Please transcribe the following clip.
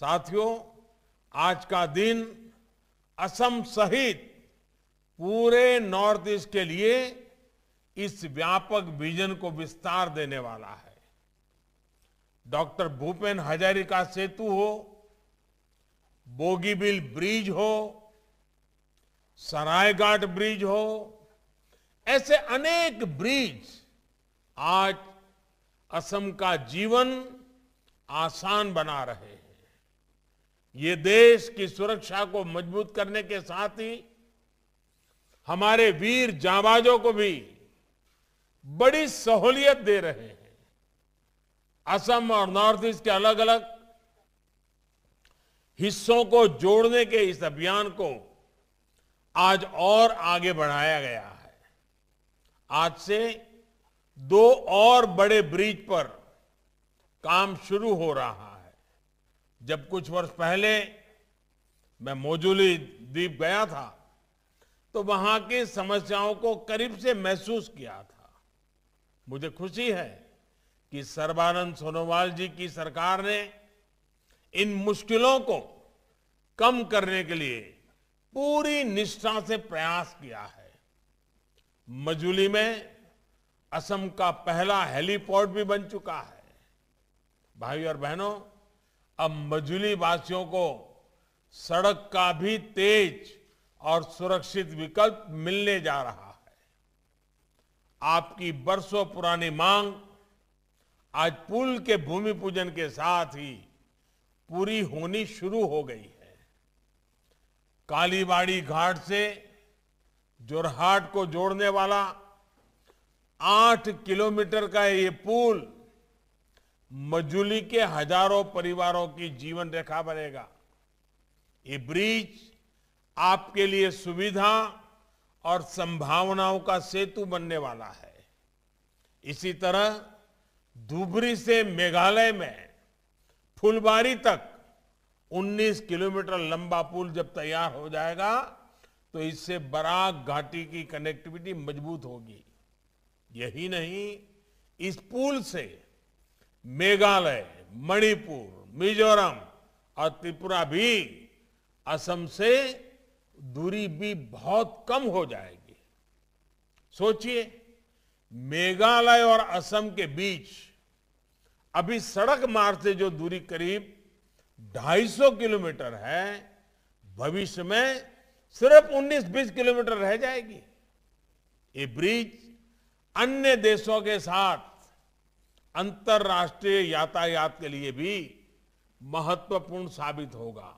साथियों आज का दिन असम सहित पूरे नॉर्थ ईस्ट के लिए इस व्यापक विजन को विस्तार देने वाला है डॉक्टर भूपेन हजारिका सेतु हो बोगीबिल ब्रिज हो सरायघाट ब्रिज हो ऐसे अनेक ब्रिज आज असम का जीवन आसान बना रहे हैं ये देश की सुरक्षा को मजबूत करने के साथ ही हमारे वीर जाबाजों को भी बड़ी सहूलियत दे रहे हैं असम और नॉर्थ ईस्ट के अलग अलग हिस्सों को जोड़ने के इस अभियान को आज और आगे बढ़ाया गया है आज से दो और बड़े ब्रिज पर काम शुरू हो रहा है जब कुछ वर्ष पहले मैं मोजूली द्वीप गया था तो वहां की समस्याओं को करीब से महसूस किया था मुझे खुशी है कि सर्बानंद सोनोवाल जी की सरकार ने इन मुश्किलों को कम करने के लिए पूरी निष्ठा से प्रयास किया है मजूली में असम का पहला हेलीपोर्ट भी बन चुका है भाई और बहनों अब मजुली वासियों को सड़क का भी तेज और सुरक्षित विकल्प मिलने जा रहा है आपकी बरसों पुरानी मांग आज पुल के भूमि पूजन के साथ ही पूरी होनी शुरू हो गई है कालीबाड़ी घाट से जोरहाट को जोड़ने वाला आठ किलोमीटर का ये पुल मजूली के हजारों परिवारों की जीवन रेखा बनेगा ये ब्रिज आपके लिए सुविधा और संभावनाओं का सेतु बनने वाला है इसी तरह धुबरी से मेघालय में फुलबारी तक 19 किलोमीटर लंबा पुल जब तैयार हो जाएगा तो इससे बराक घाटी की कनेक्टिविटी मजबूत होगी यही नहीं इस पुल से मेघालय मणिपुर मिजोरम और त्रिपुरा भी असम से दूरी भी बहुत कम हो जाएगी सोचिए मेघालय और असम के बीच अभी सड़क मार्ग से जो दूरी करीब 250 किलोमीटर है भविष्य में सिर्फ 19-20 किलोमीटर रह जाएगी ये ब्रिज अन्य देशों के साथ अंतर्राष्ट्रीय यातायात के लिए भी महत्वपूर्ण साबित होगा